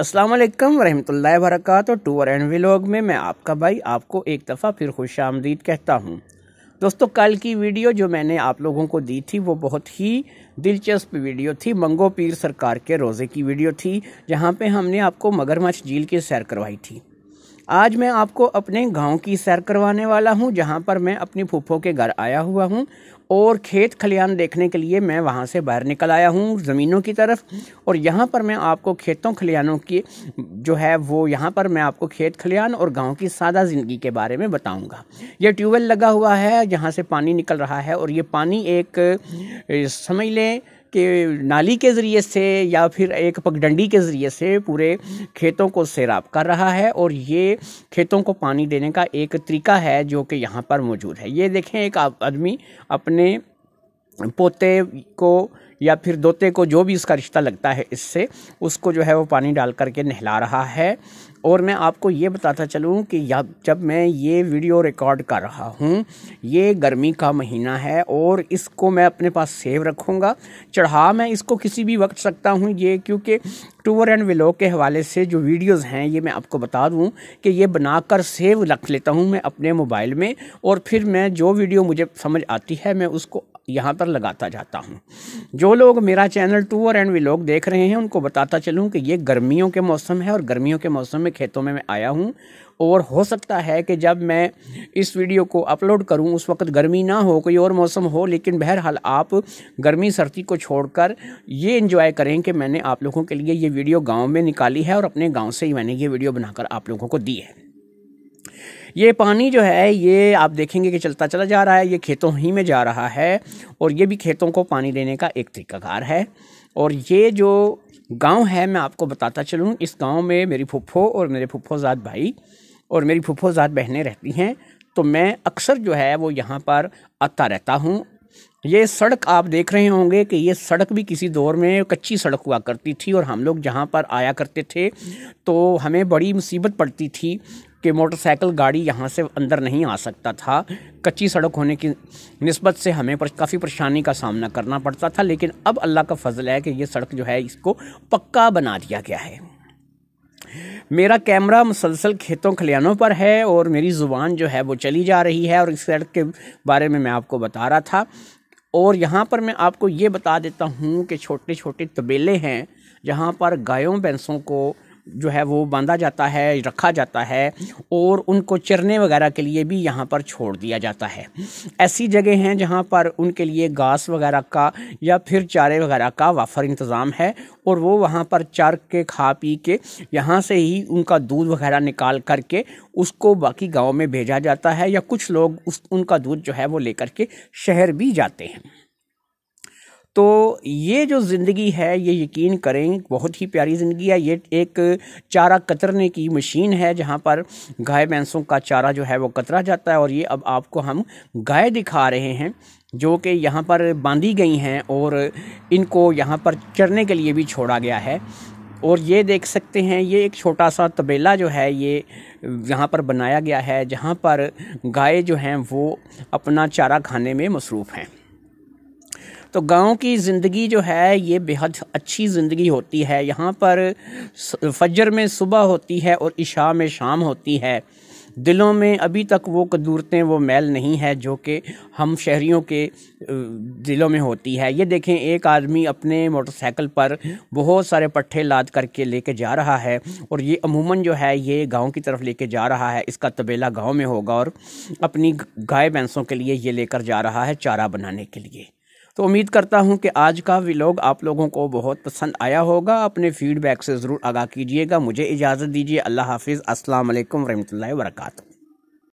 असलम वरहमल वरक tour and vlog में मैं आपका भाई आपको एक दफ़ा फिर खुश आमदीद कहता हूँ दोस्तों कल की वीडियो जो मैंने आप लोगों को दी थी वो बहुत ही दिलचस्प वीडियो थी मंगो पीर सरकार के रोज़े की वीडियो थी जहाँ पे हमने आपको मगरमच्छ झील की सैर करवाई थी आज मैं आपको अपने गांव की सैर करवाने वाला हूँ जहाँ पर मैं अपनी फूफो के घर आया हुआ हूँ और खेत खलियान देखने के लिए मैं वहाँ से बाहर निकल आया हूँ ज़मीनों की तरफ और यहाँ पर मैं आपको खेतों खलियानों की जो है वो यहाँ पर मैं आपको खेत खलियान और गाँव की सादा ज़िंदगी के बारे में बताऊँगा यह ट्यूबवेल लगा हुआ है जहाँ से पानी निकल रहा है और ये पानी एक समझ लें कि नाली के ज़रिए से या फिर एक पगडंडी के ज़रिए से पूरे खेतों को सैराब कर रहा है और ये खेतों को पानी देने का एक तरीका है जो कि यहाँ पर मौजूद है ये देखें एक आदमी अपने पोते को या फिर दोते को जो भी उसका रिश्ता लगता है इससे उसको जो है वो पानी डाल करके नहला रहा है और मैं आपको ये बताता चलूँ कि जब मैं ये वीडियो रिकॉर्ड कर रहा हूँ ये गर्मी का महीना है और इसको मैं अपने पास सेव रखूँगा चढ़ा मैं इसको किसी भी वक्त सकता हूँ ये क्योंकि टूर एंड विलो के हवाले से जो वीडियोस हैं ये मैं आपको बता दूं कि ये बनाकर सेव रख लेता हूं मैं अपने मोबाइल में और फिर मैं जो वीडियो मुझे समझ आती है मैं उसको यहाँ पर लगाता जाता हूँ जो लोग मेरा चैनल टूर एंड विलोक देख रहे हैं उनको बताता चलूँ कि ये गर्मियों के मौसम है और गर्मियों के मौसम में में खेतों में मैं आया हूँ और हो सकता है कि जब मैं इस वीडियो को अपलोड करूं उस वक्त गर्मी ना हो कोई और मौसम हो लेकिन बहरहाल आप गर्मी सर्दी को छोड़कर ये एंजॉय करें कि मैंने आप लोगों के लिए ये वीडियो गांव में निकाली है और अपने गांव से ही मैंने ये वीडियो बनाकर आप लोगों को दी है ये पानी जो है ये आप देखेंगे कि चलता चला जा रहा है ये खेतों ही में जा रहा है और ये भी खेतों को पानी देने का एक तरीकाकार है और ये जो गांव है मैं आपको बताता चलूँ इस गांव में मेरी फुफ्फो और मेरे फुफ्फोजाद भाई और मेरी फुफ्फोजाद बहनें रहती हैं तो मैं अक्सर जो है वो यहाँ पर आता रहता हूँ ये सड़क आप देख रहे होंगे कि ये सड़क भी किसी दौर में कच्ची सड़क हुआ करती थी और हम लोग जहाँ पर आया करते थे तो हमें बड़ी मुसीबत पड़ती थी कि मोटरसाइकिल गाड़ी यहाँ से अंदर नहीं आ सकता था कच्ची सड़क होने की नस्बत से हमें पर, काफ़ी परेशानी का सामना करना पड़ता था लेकिन अब अल्लाह का फजल है कि ये सड़क जो है इसको पक्का बना दिया गया है मेरा कैमरा मुसलसल खेतों खलियानों पर है और मेरी ज़ुबान जो है वो चली जा रही है और इस सड़क के बारे में मैं आपको बता रहा था और यहाँ पर मैं आपको ये बता देता हूँ कि छोटे छोटे तबेले हैं जहाँ पर गायों भैंसों को जो है वो बांधा जाता है रखा जाता है और उनको चरने वगैरह के लिए भी यहाँ पर छोड़ दिया जाता है ऐसी जगह हैं जहाँ पर उनके लिए घास वगैरह का या फिर चारे वगैरह का वाफर इंतज़ाम है और वो वहाँ पर चर के खा पी के यहाँ से ही उनका दूध वगैरह निकाल करके उसको बाकी गाँव में भेजा जाता है या कुछ लोग उस उनका दूध जो है वो लेकर के शहर भी जाते हैं तो ये जो ज़िंदगी है ये यकीन करें बहुत ही प्यारी ज़िंदगी है ये एक चारा कतरने की मशीन है जहाँ पर गाय भैंसों का चारा जो है वो कतरा जाता है और ये अब आपको हम गाय दिखा रहे हैं जो कि यहाँ पर बांधी गई हैं और इनको यहाँ पर चरने के लिए भी छोड़ा गया है और ये देख सकते हैं ये एक छोटा सा तबेला जो है ये यहाँ पर बनाया गया है जहाँ पर गाय जो हैं वो अपना चारा खाने में मसरूफ़ हैं तो गांव की ज़िंदगी जो है ये बेहद अच्छी ज़िंदगी होती है यहाँ पर फजर में सुबह होती है और इशा में शाम होती है दिलों में अभी तक वो कदूरतें वो मैल नहीं है जो कि हम शहरीों के दिलों में होती है ये देखें एक आदमी अपने मोटरसाइकिल पर बहुत सारे पट्ठे लाद करके लेके जा रहा है और ये अमूमन जो है ये गांव की तरफ लेके जा रहा है इसका तबेला गांव में होगा और अपनी गाय भैंसों के लिए ये लेकर जा रहा है चारा बनाने के लिए तो उम्मीद करता हूँ कि आज का विलोग आप लोगों को बहुत पसंद आया होगा अपने फीडबैक से ज़रूर आगाह कीजिएगा मुझे इजाज़त दीजिए अल्लाह हाफिज़ असल वरम्ह रहमतुल्लाहि